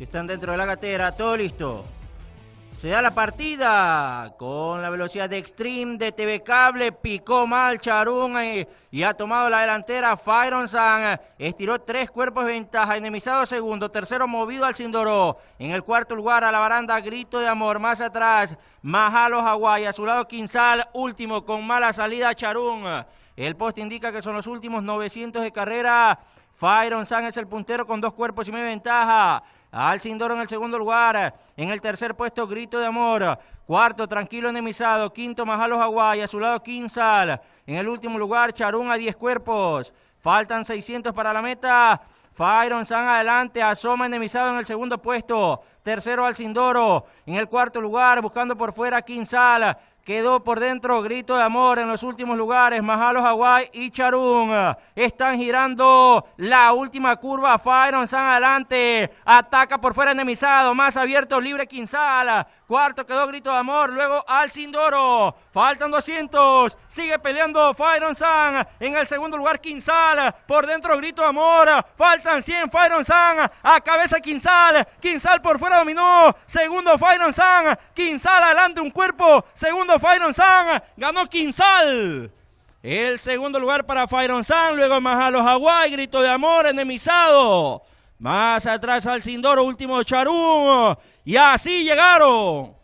que están dentro de la gatera. Todo listo. Se da la partida con la velocidad de Extreme de TV Cable. Picó mal Charun eh, y, ha tomado la delantera. sang eh, estiró tres cuerpos de ventaja. Enemizado segundo. Tercero movido al Sindoro. En el cuarto lugar a la baranda. Grito de amor. Más atrás. Majalo Hawaii. A su lado Quinzal. Último con mala salida Charun. El post indica que son los últimos 900 de carrera. sang es el puntero con dos cuerpos y media ventaja. Alcindoro en el segundo lugar. En el tercer puesto, Grito de Amor. Cuarto, Tranquilo Enemizado. Quinto, Majalo Hawaii. A su lado, Kinsal. En el último lugar, Charun a 10 cuerpos. Faltan 600 para la meta. Fyron San adelante, asoma enemizado en el segundo puesto. Tercero Alcindoro. En el cuarto lugar, buscando por fuera Quinzal. Quedó por dentro Grito de Amor en los últimos lugares. majalos Hawaii y Charun están girando la última curva. Fairon San adelante. Ataca por fuera enemizado. Más abierto, libre Quinzala. Cuarto quedó Grito de Amor. Luego Alcindoro. Faltan 200. Sigue peleando On San. En el segundo lugar Quinsal Por dentro Grito de Amor. Faltan 100. On San. A cabeza Quinzal. Quinsal por fuera dominó. Segundo Fairon San. Quinsal adelante un cuerpo. Segundo Fairon San, ganó Quinzal. El segundo lugar para Fairon San, luego más a los Hawái, grito de amor, enemizado. Más atrás al Sindoro, último Charu, Y así llegaron.